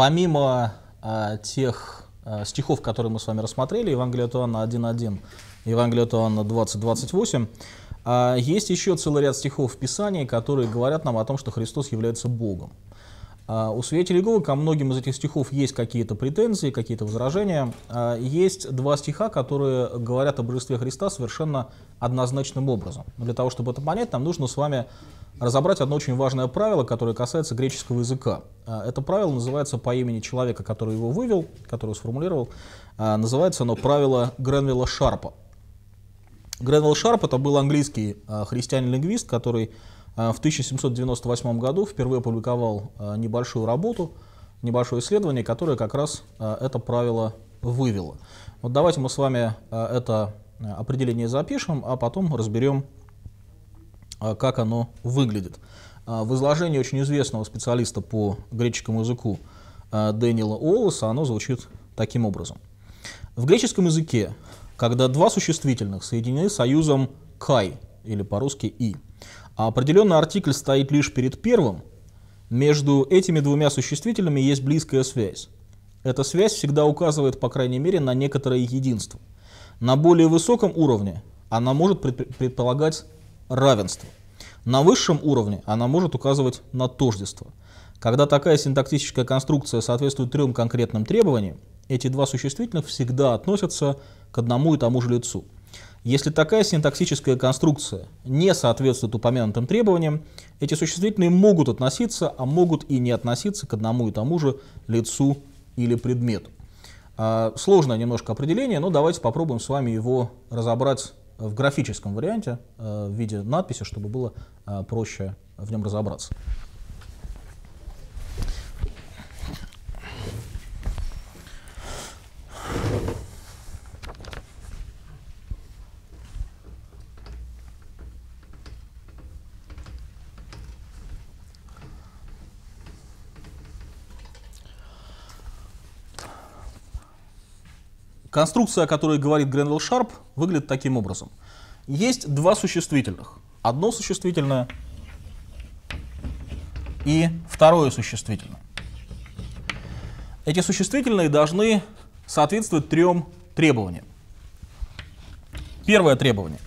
помимо а, тех а, стихов, которые мы с вами рассмотрели, Евангелие от Иоанна 1.1, Евангелие от Иоанна 20.28, а, есть еще целый ряд стихов в Писании, которые говорят нам о том, что Христос является Богом. А, у свидетелей Иеговы ко многим из этих стихов есть какие-то претензии, какие-то возражения. А, есть два стиха, которые говорят о божестве Христа совершенно однозначным образом. Но для того, чтобы это понять, нам нужно с вами разобрать одно очень важное правило, которое касается греческого языка. А, это правило называется по имени человека, который его вывел, который сформулировал. Называется оно правило Гренвилла Шарпа. Гренвилл Шарп это был английский христианин-лингвист, который а, в 1798 году впервые опубликовал а, небольшую работу, небольшое исследование, которое как раз а, это правило вывело. Вот давайте мы с вами это определение запишем, а потом разберем, как оно выглядит. В изложении очень известного специалиста по греческому языку Дэниела Олоса оно звучит таким образом. В греческом языке, когда два существительных соединены союзом «кай» или по-русски «и», а определенный артикль стоит лишь перед первым. Между этими двумя существительными есть близкая связь. Эта связь всегда указывает, по крайней мере, на некоторое единство. На более высоком уровне она может предполагать равенство. На высшем уровне она может указывать на тождество. Когда такая синтактическая конструкция соответствует трем конкретным требованиям, эти два существительных всегда относятся к одному и тому же лицу – если такая синтаксическая конструкция не соответствует упомянутым требованиям, эти существительные могут относиться, а могут и не относиться к одному и тому же лицу или предмету. А, сложное немножко определение, но давайте попробуем с вами его разобрать в графическом варианте, э, в виде надписи, чтобы было э, проще в нем разобраться. Конструкция, о которой говорит Гренвилл Шарп, выглядит таким образом. Есть два существительных. Одно существительное и второе существительное. Эти существительные должны соответствовать трем требованиям. Первое требование.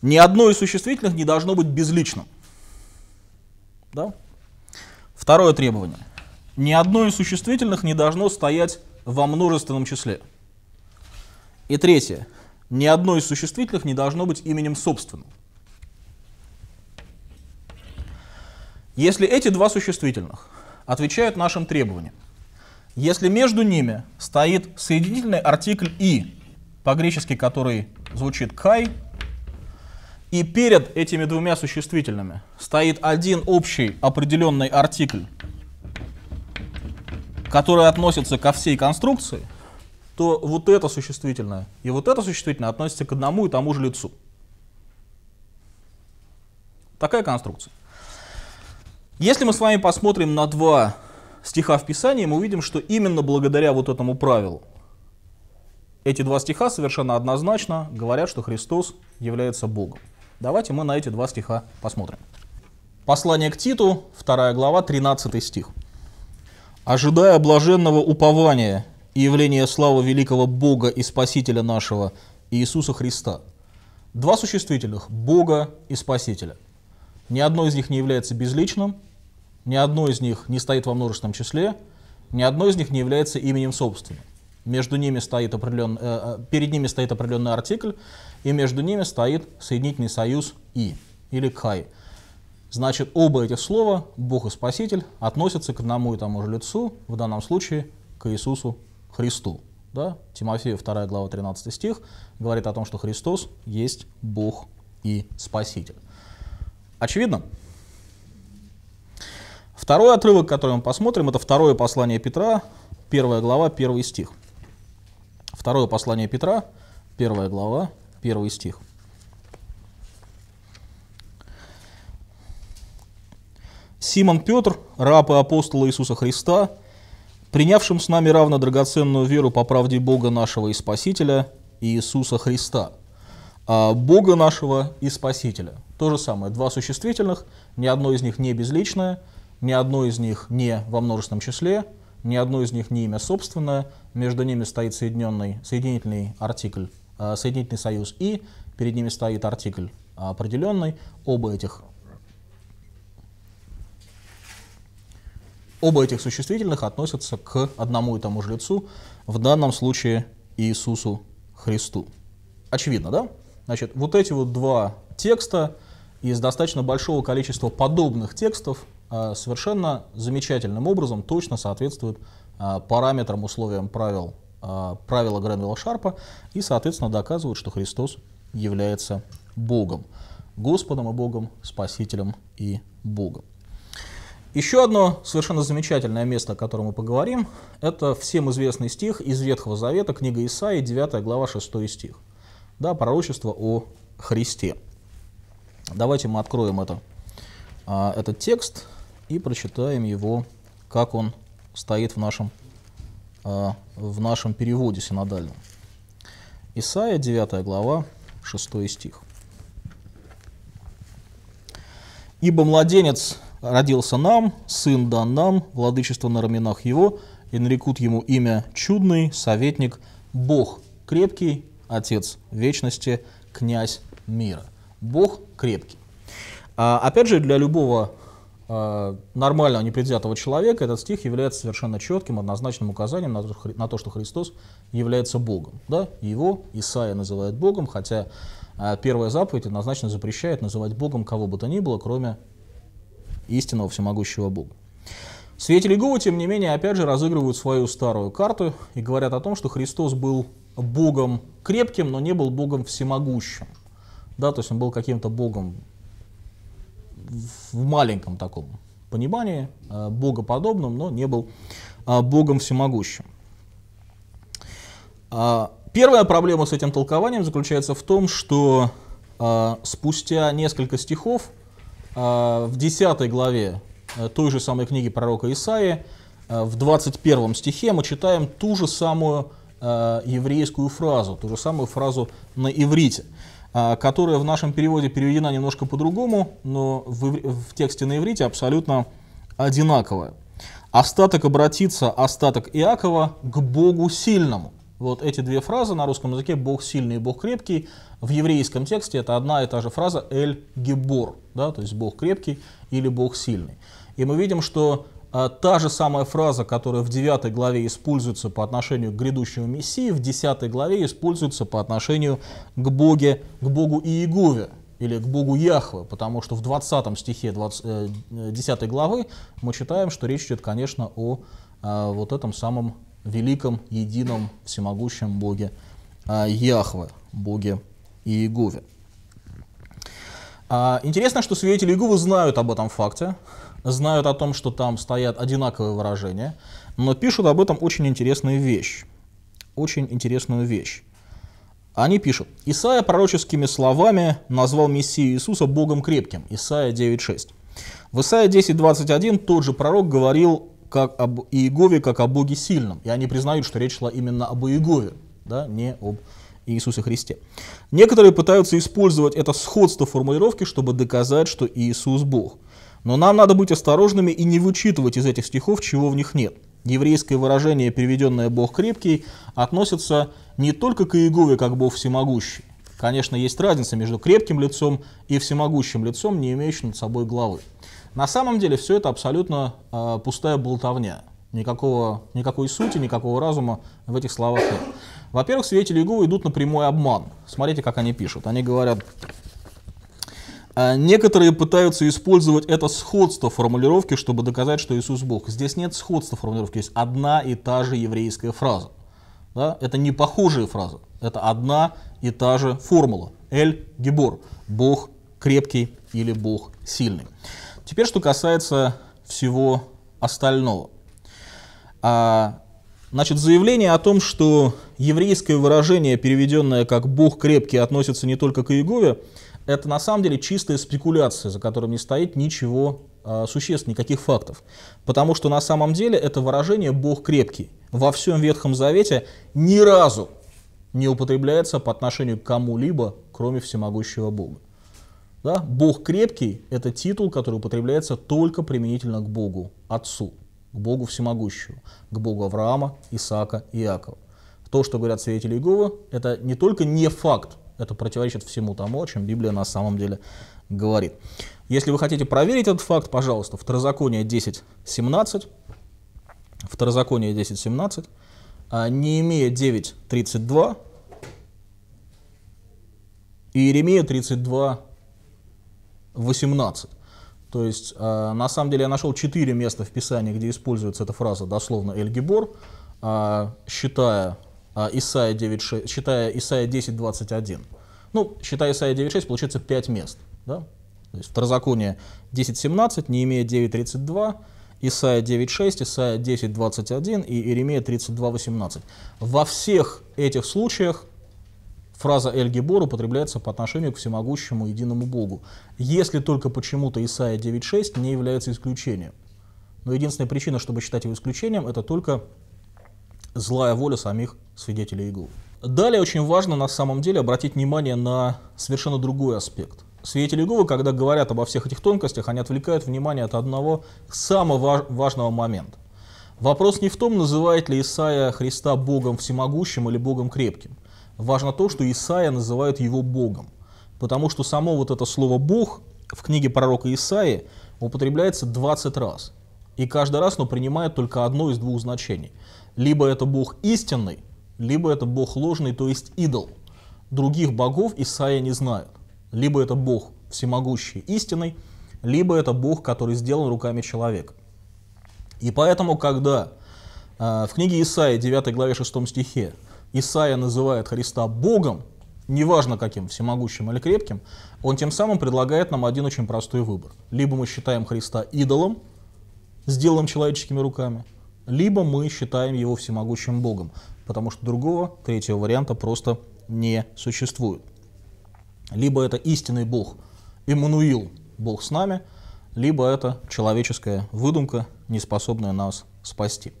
Ни одно из существительных не должно быть безличным. Да? Второе требование. Ни одно из существительных не должно стоять во множественном числе. И третье. Ни одно из существительных не должно быть именем собственным. Если эти два существительных отвечают нашим требованиям, если между ними стоит соединительный артикль «и», по-гречески который звучит «кай», и перед этими двумя существительными стоит один общий определенный артикль, который относится ко всей конструкции – что вот это существительное и вот это существительное относятся к одному и тому же лицу. Такая конструкция. Если мы с вами посмотрим на два стиха в Писании, мы увидим, что именно благодаря вот этому правилу эти два стиха совершенно однозначно говорят, что Христос является Богом. Давайте мы на эти два стиха посмотрим. Послание к Титу, 2 глава, 13 стих. «Ожидая блаженного упования, и явление славы великого Бога и Спасителя нашего Иисуса Христа. Два существительных – Бога и Спасителя. Ни одно из них не является безличным, ни одно из них не стоит во множественном числе, ни одно из них не является именем собственным. Между ними стоит определен, э, э, перед ними стоит определенный артикль, и между ними стоит соединительный союз «и» или «кай». Значит, оба этих слова, Бог и Спаситель, относятся к одному и тому же лицу, в данном случае к Иисусу Христу. Да? Тимофею 2 глава 13 стих говорит о том, что Христос есть Бог и Спаситель. Очевидно? Второй отрывок, который мы посмотрим, это второе послание Петра, первая глава, первый стих. Второе послание Петра, первая глава, первый стих. Симон Петр, раб и апостол Иисуса Христа, принявшим с нами равно драгоценную веру по правде Бога нашего и Спасителя Иисуса Христа, а Бога нашего и Спасителя. То же самое, два существительных, ни одно из них не безличное, ни одно из них не во множественном числе, ни одно из них не имя собственное, между ними стоит соединенный, соединительный артикль, а, соединительный союз и, перед ними стоит артикль а, определенный, оба этих Оба этих существительных относятся к одному и тому же лицу, в данном случае Иисусу Христу. Очевидно, да? Значит, вот эти вот два текста из достаточно большого количества подобных текстов а, совершенно замечательным образом точно соответствуют а, параметрам, условиям правил, а, правила Гренвилла Шарпа и, соответственно, доказывают, что Христос является Богом, Господом и Богом, Спасителем и Богом. Еще одно совершенно замечательное место, о котором мы поговорим, это всем известный стих из Ветхого Завета, книга Исаии, 9 глава, 6 стих. Да, пророчество о Христе. Давайте мы откроем это, а, этот текст и прочитаем его, как он стоит в нашем, а, в нашем переводе синодальном. Исаия, 9 глава, 6 стих. «Ибо младенец Родился нам, сын дан нам, владычество на раменах его, и нарекут ему имя чудный, советник, Бог крепкий, Отец вечности, князь мира. Бог крепкий. А, опять же, для любого а, нормального непредвзятого человека этот стих является совершенно четким, однозначным указанием на то, на то что Христос является Богом. Да? Его Исаия называет Богом, хотя а, первая заповедь однозначно запрещает называть Богом кого бы то ни было, кроме истинного всемогущего Бога. Свидетели Иеговы, тем не менее, опять же разыгрывают свою старую карту и говорят о том, что Христос был Богом крепким, но не был Богом всемогущим. Да, то есть он был каким-то Богом в маленьком таком понимании, э, богоподобным, но не был э, Богом всемогущим. А, первая проблема с этим толкованием заключается в том, что э, спустя несколько стихов а, в 10 главе э, той же самой книги пророка Исаии, э, в 21 стихе мы читаем ту же самую э, еврейскую фразу, ту же самую фразу на иврите, которая в нашем переводе переведена немножко по-другому, но в, в тексте на иврите абсолютно одинаковая. Остаток обратится, остаток Иакова, к Богу сильному. Вот эти две фразы на русском языке «Бог сильный» и «Бог крепкий» в еврейском тексте это одна и та же фраза «Эль Гебор», да, то есть «Бог крепкий» или «Бог сильный». И мы видим, что а, та же самая фраза, которая в 9 главе используется по отношению к грядущему Мессии, в 10 главе используется по отношению к, Боге, к Богу Иегове или к Богу Яхве, потому что в 20 стихе 20, 10 э, главы мы читаем, что речь идет, конечно, о а, вот этом самом великом, едином, всемогущем Боге а, Яхве, Боге Иегове. А, интересно, что свидетели Иеговы знают об этом факте, знают о том, что там стоят одинаковые выражения, но пишут об этом очень интересную вещь. Очень интересную вещь. Они пишут, Исаия пророческими словами назвал Мессию Иисуса Богом крепким. Исаия 9.6. В Исаия 10.21 тот же пророк говорил как об Иегове, как о Боге сильном. И они признают, что речь шла именно об Иегове, да, не об Иисусе Христе. Некоторые пытаются использовать это сходство формулировки, чтобы доказать, что Иисус Бог. Но нам надо быть осторожными и не вычитывать из этих стихов, чего в них нет. Еврейское выражение, переведенное «Бог крепкий», относится не только к Иегове как Бог всемогущий. Конечно, есть разница между крепким лицом и всемогущим лицом, не имеющим над собой главы. На самом деле все это абсолютно э, пустая болтовня. Никакого, никакой сути, никакого разума в этих словах нет. Во-первых, свидетели Иеговы идут на прямой обман. Смотрите, как они пишут. Они говорят, «Э, Некоторые пытаются использовать это сходство формулировки, чтобы доказать, что Иисус Бог. Здесь нет сходства формулировки, есть одна и та же еврейская фраза. Да? Это не похожие фразы, это одна и та же формула. Эль Гебор. Бог крепкий или Бог сильный. Теперь, что касается всего остального. А, значит, заявление о том, что еврейское выражение, переведенное как «Бог крепкий», относится не только к Иегове, это на самом деле чистая спекуляция, за которым не стоит ничего э, а, существенных, никаких фактов. Потому что на самом деле это выражение «Бог крепкий» во всем Ветхом Завете ни разу не употребляется по отношению к кому-либо, кроме всемогущего Бога. Да? Бог крепкий – это титул, который употребляется только применительно к Богу, Отцу, к Богу Всемогущему, к Богу Авраама, Исаака и Иакова. То, что говорят свидетели Иеговы, это не только не факт, это противоречит всему тому, о чем Библия на самом деле говорит. Если вы хотите проверить этот факт, пожалуйста, Второзаконие 10.17, Второзаконие 10.17, не имея 9.32, и Иеремия 32, 18. То есть, э, на самом деле, я нашел 4 места в Писании, где используется эта фраза дословно «эль-гибор», э, считая, э, Исайя 9, 6, считая Исайя 10, 21. Ну, считая Исайя 9:6, получается 5 мест. Да? То есть, второзаконие 10, не имея 9, Исайя 9.6, Исайя 10.21 и Иеремия 32.18. Во всех этих случаях Фраза Эль Гебор употребляется по отношению к всемогущему единому Богу. Если только почему-то Исаия 9.6 не является исключением. Но единственная причина, чтобы считать его исключением, это только злая воля самих свидетелей Игу. Далее очень важно на самом деле обратить внимание на совершенно другой аспект. Свидетели Иеговы, когда говорят обо всех этих тонкостях, они отвлекают внимание от одного самого важного момента. Вопрос не в том, называет ли Исаия Христа Богом всемогущим или Богом крепким – важно то, что Исаия называют его Богом. Потому что само вот это слово «бог» в книге пророка Исаии употребляется 20 раз. И каждый раз оно принимает только одно из двух значений. Либо это бог истинный, либо это бог ложный, то есть идол. Других богов Исаия не знает. Либо это бог всемогущий истинный, либо это бог, который сделан руками человека. И поэтому, когда э, в книге Исаия 9 главе 6 стихе, Исаия называет Христа Богом, неважно каким, всемогущим или крепким, он тем самым предлагает нам один очень простой выбор. Либо мы считаем Христа идолом, сделанным человеческими руками, либо мы считаем его всемогущим Богом, потому что другого, третьего варианта просто не существует. Либо это истинный Бог, Эммануил, Бог с нами, либо это человеческая выдумка, не способная нас спасти.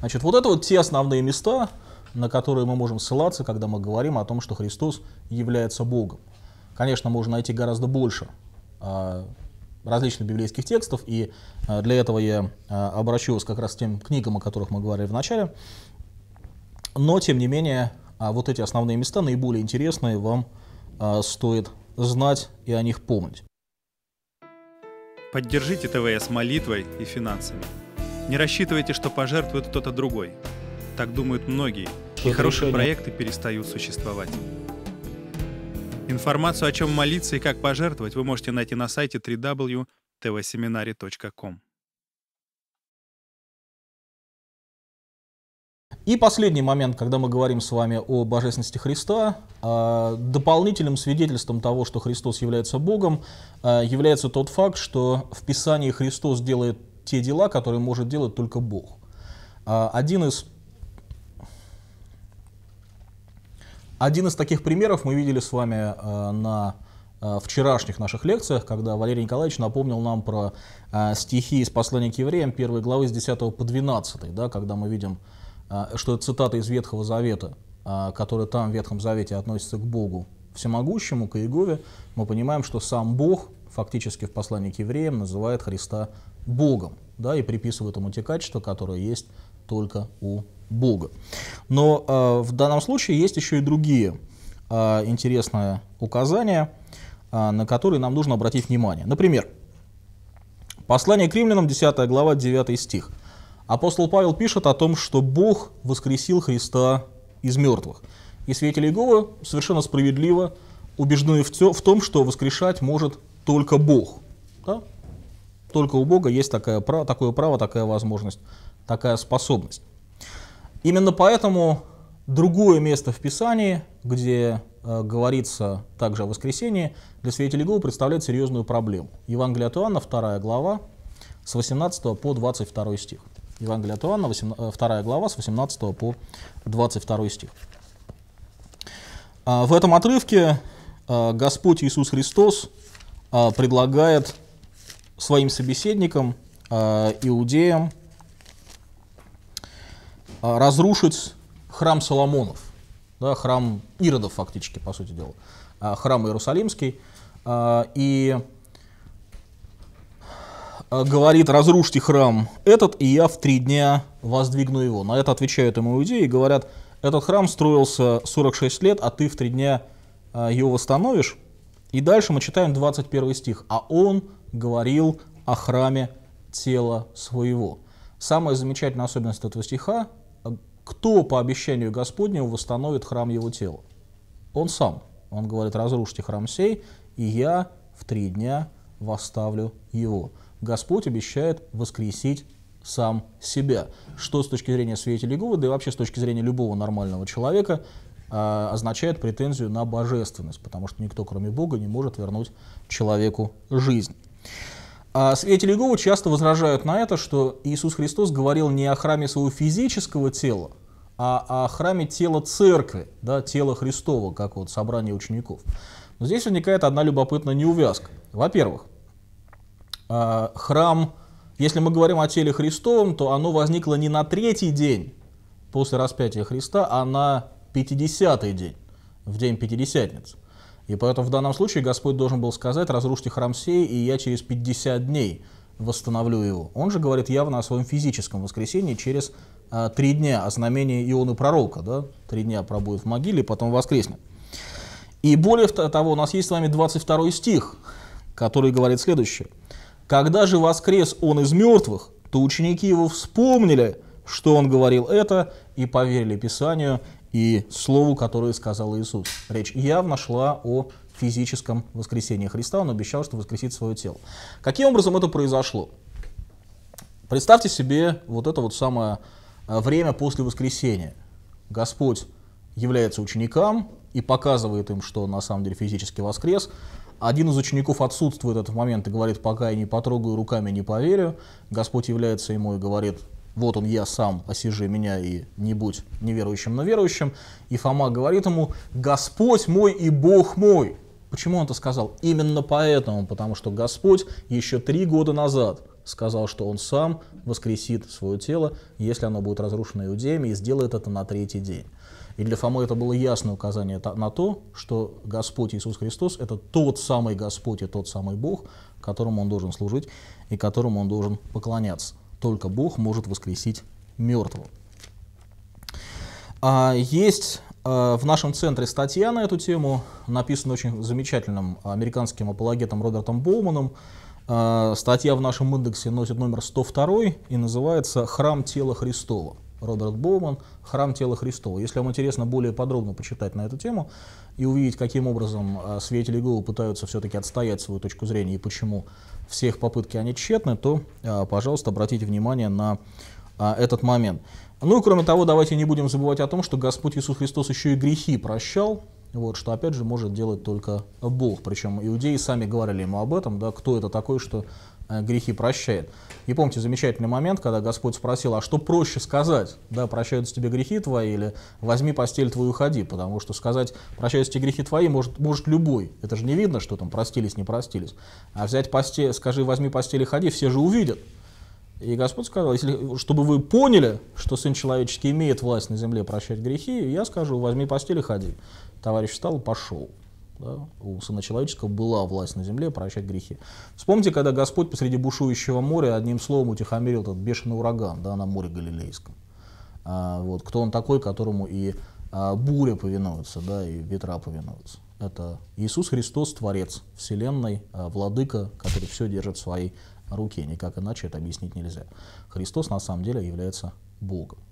Значит, вот это вот те основные места, на которые мы можем ссылаться, когда мы говорим о том, что Христос является Богом. Конечно, можно найти гораздо больше а, различных библейских текстов, и а, для этого я а, обращусь как раз к тем книгам, о которых мы говорили в начале. Но, тем не менее, вот эти основные места, наиболее интересные, вам стоит знать и о них помнить. Поддержите ТВС молитвой и финансами. Не рассчитывайте, что пожертвует кто-то другой так думают многие, и хорошие проекты перестают существовать. Информацию, о чем молиться и как пожертвовать, вы можете найти на сайте www.tvseminary.com. И последний момент, когда мы говорим с вами о божественности Христа, а, дополнительным свидетельством того, что Христос является Богом, а, является тот факт, что в Писании Христос делает те дела, которые может делать только Бог. А, один из Один из таких примеров мы видели с вами э, на э, вчерашних наших лекциях, когда Валерий Николаевич напомнил нам про э, стихи из послания к евреям, первой главы с 10 по 12, да, когда мы видим, что это цитата из Ветхого Завета, которая там в Ветхом Завете относится к Богу всемогущему, к Иегове, мы понимаем, что сам Бог фактически в послании к евреям называет Христа Богом, да, и приписывает ему те качества, которые есть только у Бога. Но э, в данном случае есть еще и другие э, интересные указания, э, на которые нам нужно обратить внимание. Например, послание к римлянам, 10 глава, 9 стих. Апостол Павел пишет о том, что Бог воскресил Христа из мертвых. И свидетели Иеговы совершенно справедливо убеждены в, те, в том, что воскрешать может только Бог. Да? Только у Бога есть такая, такое право, такая возможность такая способность. Именно поэтому другое место в Писании, где э, говорится также о воскресении, для свидетелей Иеговы представляет серьезную проблему. Евангелие от Иоанна, 2 глава, с 18 по 22 стих. Евангелие от Иоанна, 18, 2 э, глава, с 18 по 22 стих. А, в этом отрывке э, Господь Иисус Христос э, предлагает своим собеседникам, иудеям, а, разрушить храм Соломонов, да, храм Иродов фактически, по сути дела, а, храм Иерусалимский, а, и говорит, разрушьте храм этот, и я в три дня воздвигну его. На это отвечают ему иудеи и говорят, этот храм строился 46 лет, а ты в три дня его восстановишь. И дальше мы читаем 21 стих. А он говорил о храме тела своего. Самая замечательная особенность этого стиха кто по обещанию Господнему восстановит храм его тела? Он сам. Он говорит, разрушите храм сей, и я в три дня восставлю его. Господь обещает воскресить сам себя, что с точки зрения святителей Иеговы, да и вообще с точки зрения любого нормального человека, э, означает претензию на божественность, потому что никто, кроме Бога, не может вернуть человеку жизнь. А свидетели Иеговы часто возражают на это, что Иисус Христос говорил не о храме своего физического тела, а о храме тела церкви, да, тела Христова, как вот собрание учеников. Но здесь возникает одна любопытная неувязка. Во-первых, а, храм, если мы говорим о теле Христовом, то оно возникло не на третий день после распятия Христа, а на 50-й день, в день Пятидесятницы. И поэтому в данном случае Господь должен был сказать, разрушьте храм сей, и я через 50 дней восстановлю его. Он же говорит явно о своем физическом воскресении через а, три дня, о знамении Ионы Пророка. Да? Три дня пробудет в могиле, потом воскреснет. И более того, у нас есть с вами 22 стих, который говорит следующее. «Когда же воскрес он из мертвых, то ученики его вспомнили, что он говорил это, и поверили Писанию, и слову, которое сказал Иисус. Речь явно шла о физическом воскресении Христа. Он обещал, что воскресит свое тело. Каким образом это произошло? Представьте себе вот это вот самое э, время после воскресения. Господь является ученикам и показывает им, что на самом деле физически воскрес. Один из учеников отсутствует в этот момент и говорит, пока я не потрогаю руками, не поверю. Господь является ему и говорит, вот он я сам, осижи меня и не будь неверующим, но верующим. И Фома говорит ему, Господь мой и Бог мой. Почему он это сказал? Именно поэтому, потому что Господь еще три года назад сказал, что он сам воскресит свое тело, если оно будет разрушено иудеями, и сделает это на третий день. И для Фомы это было ясное указание на то, что Господь Иисус Христос – это тот самый Господь и тот самый Бог, которому он должен служить и которому он должен поклоняться. Только Бог может воскресить мертвого. А, есть а, в нашем центре статья на эту тему, написана очень замечательным американским апологетом Робертом Боуманом. А, статья в нашем индексе носит номер 102 и называется «Храм тела Христова». Роберт Боуман «Храм тела Христова». Если вам интересно более подробно почитать на эту тему и увидеть, каким образом Светили Гоу пытаются все-таки отстоять свою точку зрения и почему все их попытки, они тщетны, то, а, пожалуйста, обратите внимание на а, этот момент. Ну и кроме того, давайте не будем забывать о том, что Господь Иисус Христос еще и грехи прощал, вот, что опять же может делать только Бог. Причем иудеи сами говорили ему об этом, да, кто это такой, что Э, грехи прощает. И помните замечательный момент, когда Господь спросил, а что проще сказать? Да, прощаются тебе грехи твои, или возьми постель твою и уходи, потому что сказать, прощаются тебе грехи твои, может, может любой. Это же не видно, что там простились, не простились. А взять постель, скажи, возьми постель и ходи, все же увидят. И Господь сказал, если, чтобы вы поняли, что Сын Человеческий имеет власть на земле прощать грехи, я скажу, возьми постель и ходи. Товарищ встал и пошел. Да? У Сына Человеческого была власть на земле прощать грехи. Вспомните, когда Господь посреди бушующего моря одним словом утихомирил этот бешеный ураган да, на море Галилейском. А, вот, кто он такой, которому и а, буря повинуется, да, и ветра повинуются. Это Иисус Христос, Творец Вселенной, а, Владыка, который все держит в своей руке. Никак иначе это объяснить нельзя. Христос на самом деле является Богом.